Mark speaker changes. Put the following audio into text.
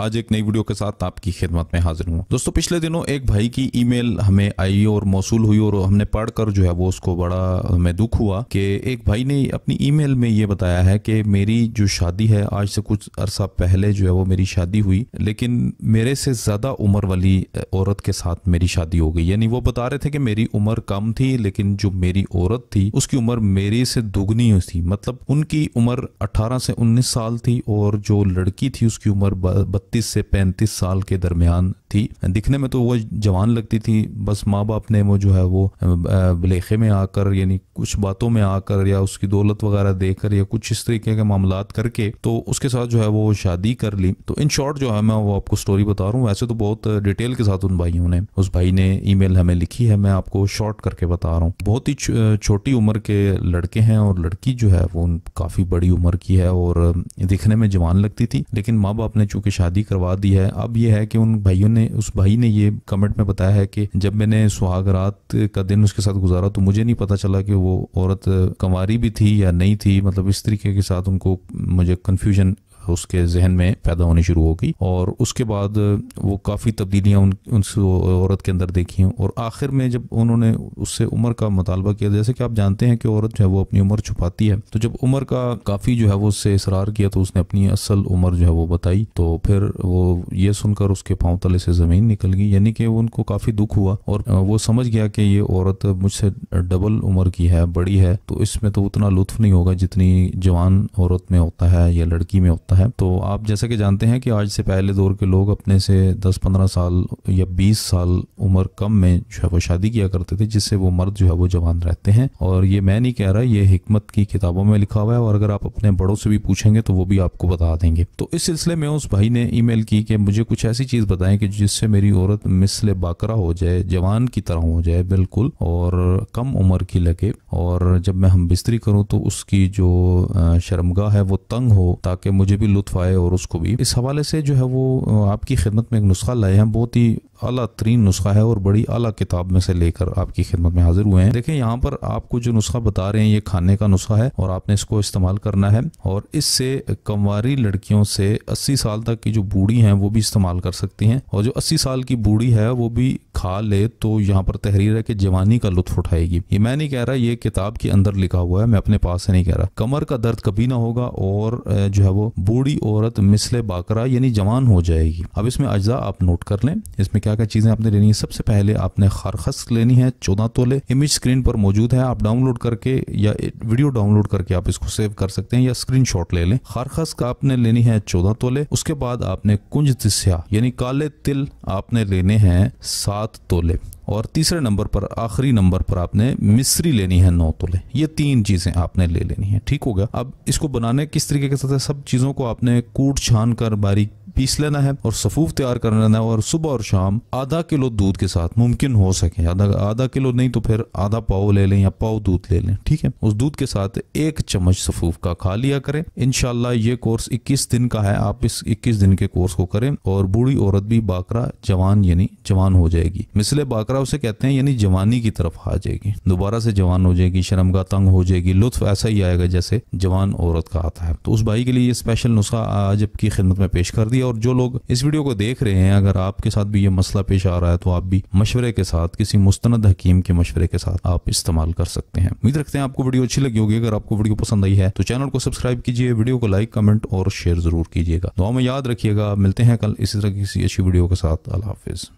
Speaker 1: आज एक नई वीडियो के साथ आपकी खिदमत में हाजिर हूँ दोस्तों पिछले दिनों एक भाई की ईमेल हमें आई और मौसू हुई और हमने पढ़कर जो है वो उसको बड़ा हमें दुख हुआ कि एक भाई ने अपनी ईमेल में ये बताया है कि मेरी जो शादी है आज से कुछ अरसा पहले जो है वो मेरी शादी हुई लेकिन मेरे से ज़्यादा उम्र वाली औरत के साथ मेरी शादी हो गई यानी वो बता रहे थे कि मेरी उम्र कम थी लेकिन जो मेरी औरत थी उसकी उम्र मेरी से दुगनी थी मतलब उनकी उम्र अठारह से उन्नीस साल थी और जो लड़की थी उसकी उम्र बत्तीस से पैंतीस साल के दरमियान थी दिखने में तो वो जवान लगती थी बस माँ बाप ने वो जो है वो बलेखे में आकर यानी कुछ बातों में आकर या उसकी दौलत वगैरह देकर या कुछ इस तरीके के मामला करके तो उसके साथ जो है वो शादी कर ली तो इन शॉर्ट जो है मैं वो आपको स्टोरी बता रहा हूँ वैसे तो बहुत डिटेल के साथ उन भाइयों ने उस भाई ने ई हमें लिखी है मैं आपको शॉर्ट करके बता रहा हूँ बहुत ही छोटी उम्र के लड़के हैं और लड़की जो है वो काफ़ी बड़ी उम्र की है और दिखने में जवान लगती थी लेकिन माँ बाप ने चूंकि शादी करवा दी है अब यह है कि उन भाइयों ने ने उस भाई ने ये कमेंट में बताया है कि जब मैंने सुहागरात का दिन उसके साथ गुजारा तो मुझे नहीं पता चला कि वो औरत कंवारी भी थी या नहीं थी मतलब इस तरीके के साथ उनको मुझे कन्फ्यूजन उसके जहन में पैदा होनी शुरू हो गई और उसके बाद वो काफ़ी तब्दीलियाँ उन उस औरत के अंदर देखी और आखिर में जब उन्होंने उससे उम्र का मुतालबा किया जैसे कि आप जानते हैं कि औरत जो है वो अपनी उम्र छुपाती है तो जब उम्र का काफ़ी जो है वो उससे इसरार किया तो उसने अपनी असल उम्र जो है वो बताई तो फिर वो ये सुनकर उसके पाँव तले से ज़मीन निकल गई यानी कि उनको काफ़ी दुख हुआ और वो समझ गया कि ये औरत मुझसे डबल उम्र की है बड़ी है तो इसमें तो उतना लुत्फ नहीं होगा जितनी जवान औरत में होता है या लड़की में होता है है तो आप जैसा कि जानते हैं कि आज से पहले दौर के लोग अपने से 10-15 साल या 20 साल उम्र कम में जो है वो शादी किया करते थे जिससे वो मर्द जो है वो जवान रहते हैं और ये मैं नहीं कह रहा ये हमत की किताबों में लिखा हुआ है और अगर आप अपने बड़ों से भी पूछेंगे तो वो भी आपको बता देंगे तो इस सिलसिले में उस भाई ने ई की कि मुझे कुछ ऐसी चीज़ बताएं कि जिससे मेरी औरत मिसल बाकर हो जाए जवान की तरह हो जाए बिल्कुल और कम उम्र की लगे और जब मैं हम बिस्तरी करूँ तो उसकी जो शर्मगा है वो तंग हो ताकि मुझे भी लुत्फ आए और उसको भी इस हवाले से जो है वो आपकी खिदमत में एक नुस्खा लाए हैं बहुत ही अला तरीन नुस्खा है और बड़ी अला किताब में से लेकर आपकी खिदमत में हाजिर हुए हैं देखें यहाँ पर आपको जो नुस्खा बता रहे हैं ये खाने का नुस्खा है और आपने इसको इस्तेमाल करना है और इससे कमवारी लड़कियों से अस्सी साल तक की जो बूढ़ी हैं वो भी इस्तेमाल कर सकती हैं और जो अस्सी साल की बूढ़ी है वो भी खा ले तो यहाँ पर तहरीर है कि जवानी का लुत्फ उठाएगी ये मैं नहीं कह रहा ये किताब के अंदर लिखा हुआ है मैं अपने पास से नहीं कह रहा कमर का दर्द कभी ना होगा और जो है वो बूढ़ी औरत मिसले बाकर यानी जवान हो जाएगी अब इसमें अज्जा आप नोट कर लें इसमें क्या क्या क्या चीज़ें आपने लेनी है सबसे पहले आपने खारखस लेनी है चौदह तोले इमेज स्क्रीन पर मौजूद है आप डाउनलोड करके या वीडियो डाउनलोड करके आप इसको सेव कर सकते हैं या स्क्रीन ले लें खारखस का आपने लेनी है चौदह तोले उसके बाद आपने कुंज तिस्या यानी काले तिल आपने लेने हैं सात तोले और तीसरे नंबर पर आखिरी नंबर पर आपने मिस्री लेनी है नौ तोले ये तीन चीज़ें आपने ले लेनी है ठीक होगा अब इसको बनाने किस तरीके के साथ है सब चीज़ों को आपने कूट छान कर बारीक पीस लेना है और सफूफ तैयार कर लेना है और सुबह और शाम आधा किलो दूध के साथ मुमकिन हो सके आधा आधा किलो नहीं तो फिर आधा पाव ले लें या पाव दूध ले लें ठीक है उस दूध के साथ एक चम्मच सफूफ का खा लिया करें इनशाला ये कोर्स इक्कीस दिन का है आप इस इक्कीस दिन के कोर्स को करें और बूढ़ी औरत भी बाकरा जवान यानी जवान हो जाएगी मिसले बाकरा उसे कहते हैं यानी जवानी की तरफ आ जाएगी दोबारा से जवान हो जाएगी शर्मगा तंग हो जाएगी लुत्फ ऐसा ही आएगा जैसे जवान औरत का आता है तो उस भाई के लिए ये स्पेशल नुस्खा आज आपकी खिदमत में पेश कर दिया दिया और जो लोग इस वीडियो को देख रहे हैं अगर आपके साथ भी ये मसला पेश आ रहा है तो आप भी मशवरे के साथ किसी मुस्तंद हकीम के मशवरे के साथ आप इस्तेमाल कर सकते हैं उम्मीद रखते हैं आपको वीडियो अच्छी लगी होगी अगर आपको वीडियो पसंद आई है तो चैनल को सब्सक्राइब कीजिए वीडियो को लाइक कमेंट और शेयर जरूर कीजिएगा दुआ में याद रखिएगा मिलते हैं कल इसी तरह किसी अच्छी वीडियो के साथ अल्लाह हाफिज़